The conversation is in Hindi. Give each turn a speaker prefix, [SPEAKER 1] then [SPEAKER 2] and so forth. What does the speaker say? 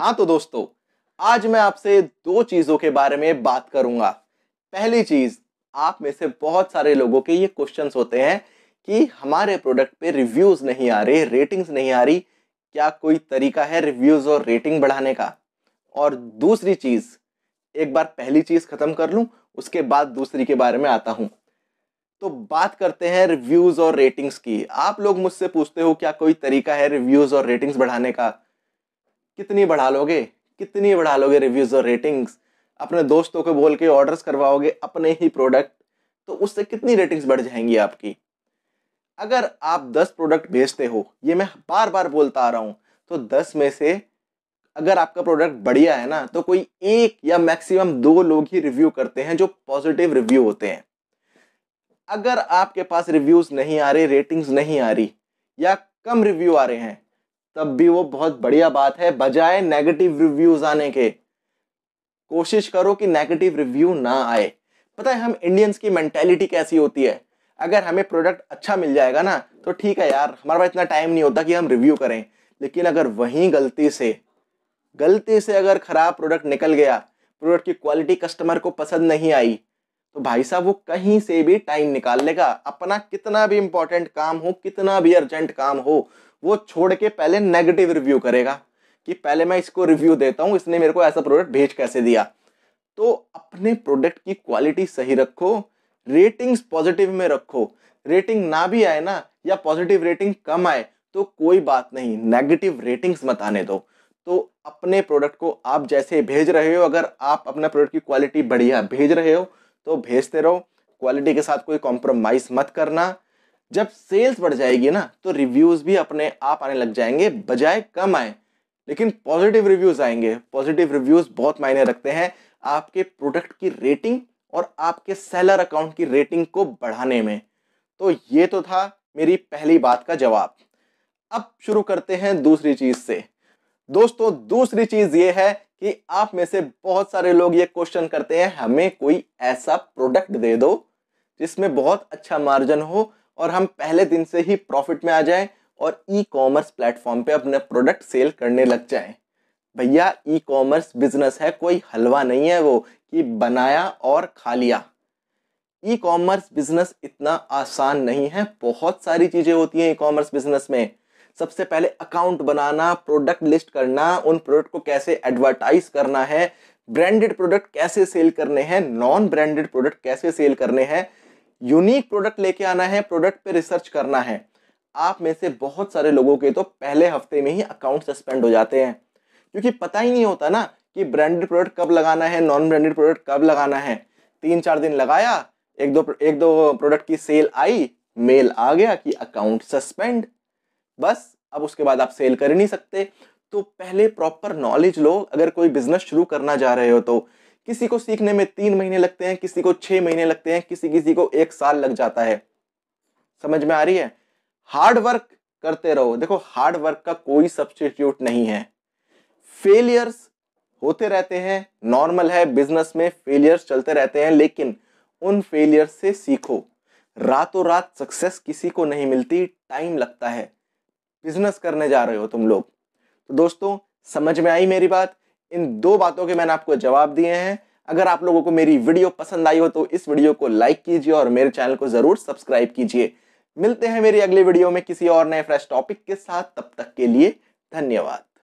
[SPEAKER 1] हाँ तो दोस्तों आज मैं आपसे दो चीज़ों के बारे में बात करूंगा पहली चीज़ आप में से बहुत सारे लोगों के ये क्वेश्चंस होते हैं कि हमारे प्रोडक्ट पे रिव्यूज़ नहीं आ रहे रेटिंग्स नहीं आ रही क्या कोई तरीका है रिव्यूज़ और रेटिंग बढ़ाने का और दूसरी चीज़ एक बार पहली चीज़ ख़त्म कर लू उसके बाद दूसरी के बारे में आता हूं तो बात करते हैं रिव्यूज़ और रेटिंग्स की आप लोग मुझसे पूछते हो क्या कोई तरीका है रिव्यूज़ और रेटिंग्स बढ़ाने का कितनी बढ़ा लोगे कितनी बढ़ा लोगे रिव्यूज़ और रेटिंग्स अपने दोस्तों को बोल के ऑर्डर्स करवाओगे अपने ही प्रोडक्ट तो उससे कितनी रेटिंग्स बढ़ जाएंगी आपकी अगर आप 10 प्रोडक्ट भेजते हो ये मैं बार बार बोलता आ रहा हूँ तो 10 में से अगर आपका प्रोडक्ट बढ़िया है ना तो कोई एक या मैक्सिमम दो लोग ही रिव्यू करते हैं जो पॉजिटिव रिव्यू होते हैं अगर आपके पास रिव्यूज़ नहीं आ रहे रेटिंग्स नहीं आ रही या कम रिव्यू आ रहे हैं तब भी वो बहुत बढ़िया बात है बजाय नेगेटिव रिव्यूज आने के कोशिश करो कि नेगेटिव रिव्यू ना आए पता है हम इंडियंस की मैंटेलिटी कैसी होती है अगर हमें प्रोडक्ट अच्छा मिल जाएगा ना तो ठीक है यार हमारे पास इतना टाइम नहीं होता कि हम रिव्यू करें लेकिन अगर वहीं गलती से गलती से अगर ख़राब प्रोडक्ट निकल गया प्रोडक्ट की क्वालिटी कस्टमर को पसंद नहीं आई तो भाई साहब वो कहीं से भी टाइम निकाल लेगा अपना कितना भी इंपॉर्टेंट काम हो कितना भी अर्जेंट काम हो वो छोड़ के पहले नेगेटिव रिव्यू करेगा कि पहले मैं इसको रिव्यू देता हूँ इसने मेरे को ऐसा प्रोडक्ट भेज कैसे दिया तो अपने प्रोडक्ट की क्वालिटी सही रखो रेटिंग्स पॉजिटिव में रखो रेटिंग ना भी आए ना या पॉजिटिव रेटिंग कम आए तो कोई बात नहीं नेगेटिव रेटिंग्स मत आने दो तो अपने प्रोडक्ट को आप जैसे भेज रहे हो अगर आप अपना प्रोडक्ट की क्वालिटी बढ़िया भेज रहे हो तो भेजते रहो क्वालिटी के साथ कोई कॉम्प्रोमाइज़ मत करना जब सेल्स बढ़ जाएगी ना तो रिव्यूज़ भी अपने आप आने लग जाएंगे बजाय कम आए लेकिन पॉजिटिव रिव्यूज़ आएंगे पॉजिटिव रिव्यूज़ बहुत मायने रखते हैं आपके प्रोडक्ट की रेटिंग और आपके सेलर अकाउंट की रेटिंग को बढ़ाने में तो ये तो था मेरी पहली बात का जवाब अब शुरू करते हैं दूसरी चीज़ से दोस्तों दूसरी चीज़ ये है कि आप में से बहुत सारे लोग ये क्वेश्चन करते हैं हमें कोई ऐसा प्रोडक्ट दे दो जिसमें बहुत अच्छा मार्जिन हो और हम पहले दिन से ही प्रॉफिट में आ जाए और ई कॉमर्स प्लेटफॉर्म पे अपने प्रोडक्ट सेल करने लग जाएं भैया ई कॉमर्स बिजनेस है कोई हलवा नहीं है वो कि बनाया और खा लिया ई कॉमर्स बिजनेस इतना आसान नहीं है बहुत सारी चीज़ें होती हैं ई कॉमर्स बिजनेस में सबसे पहले अकाउंट बनाना प्रोडक्ट लिस्ट करना उन प्रोडक्ट को कैसे एडवर्टाइज करना है ब्रांडेड प्रोडक्ट कैसे सेल करने हैं नॉन ब्रांडेड प्रोडक्ट कैसे सेल करने हैं यूनिक प्रोडक्ट लेके आना है प्रोडक्ट पे रिसर्च करना है आप में से बहुत सारे लोगों के तो पहले हफ्ते में ही अकाउंट सस्पेंड हो जाते हैं क्योंकि पता ही नहीं होता ना कि ब्रांडेड प्रोडक्ट कब लगाना है नॉन ब्रांडेड प्रोडक्ट कब लगाना है तीन चार दिन लगाया एक दो एक दो प्रोडक्ट की सेल आई मेल आ गया कि अकाउंट सस्पेंड बस अब उसके बाद आप सेल कर ही नहीं सकते तो पहले प्रॉपर नॉलेज लो अगर कोई बिजनेस शुरू करना जा रहे हो तो किसी को सीखने में तीन महीने लगते हैं किसी को छह महीने लगते हैं किसी किसी को एक साल लग जाता है समझ में आ रही है हार्ड वर्क करते रहो देखो हार्ड वर्क का कोई सब्सटीट्यूट नहीं है फेलियर्स होते रहते हैं नॉर्मल है बिजनेस में फेलियर्स चलते रहते हैं लेकिन उन फेलियर्स से सीखो रातों रात सक्सेस किसी को नहीं मिलती टाइम लगता है बिजनेस करने जा रहे हो तुम लोग तो दोस्तों समझ में आई मेरी बात इन दो बातों के मैंने आपको जवाब दिए हैं अगर आप लोगों को मेरी वीडियो पसंद आई हो तो इस वीडियो को लाइक कीजिए और मेरे चैनल को ज़रूर सब्सक्राइब कीजिए मिलते हैं मेरी अगली वीडियो में किसी और नए फ्रेश टॉपिक के साथ तब तक के लिए धन्यवाद